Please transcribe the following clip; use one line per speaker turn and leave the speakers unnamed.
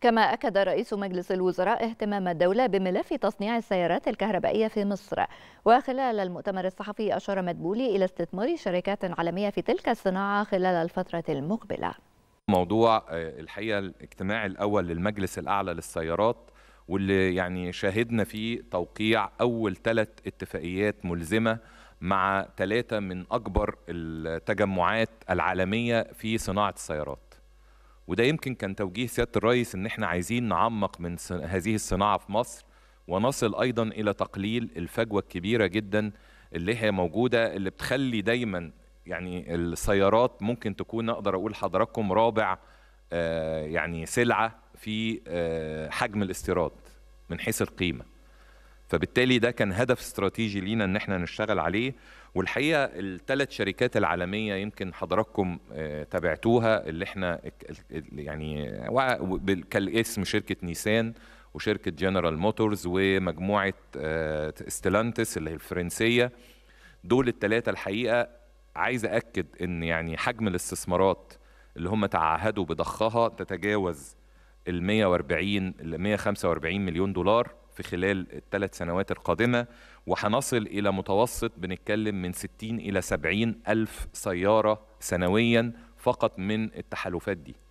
كما أكد رئيس مجلس الوزراء اهتمام الدولة بملف تصنيع السيارات الكهربائية في مصر وخلال المؤتمر الصحفي أشار مدبولي إلى استثمار شركات عالمية في تلك الصناعة خلال الفترة المقبلة
موضوع آه، الحقيقة الاجتماع الأول للمجلس الأعلى للسيارات واللي يعني شاهدنا فيه توقيع أول ثلاث اتفاقيات ملزمة مع ثلاثة من أكبر التجمعات العالمية في صناعة السيارات وده يمكن كان توجيه سياده الرئيس ان احنا عايزين نعمق من هذه الصناعه في مصر ونصل ايضا الى تقليل الفجوه الكبيره جدا اللي هي موجوده اللي بتخلي دايما يعني السيارات ممكن تكون اقدر اقول حضراتكم رابع آه، يعني سلعه في آه، حجم الاستيراد من حيث القيمه فبالتالي ده كان هدف استراتيجي لينا ان احنا نشتغل عليه والحقيقه الثلاث شركات العالميه يمكن حضراتكم آه، تابعتوها اللي احنا يعني كالاسم شركه نيسان وشركه جنرال موتورز ومجموعه استلانتس آه، اللي هي الفرنسيه دول الثلاثه الحقيقه عايز اكد ان يعني حجم الاستثمارات اللي هم تعهدوا بضخها تتجاوز ال 140 ل 145 مليون دولار في خلال الثلاث سنوات القادمة وحنصل إلى متوسط بنتكلم من 60 إلى 70 ألف سيارة سنويا فقط من التحالفات دي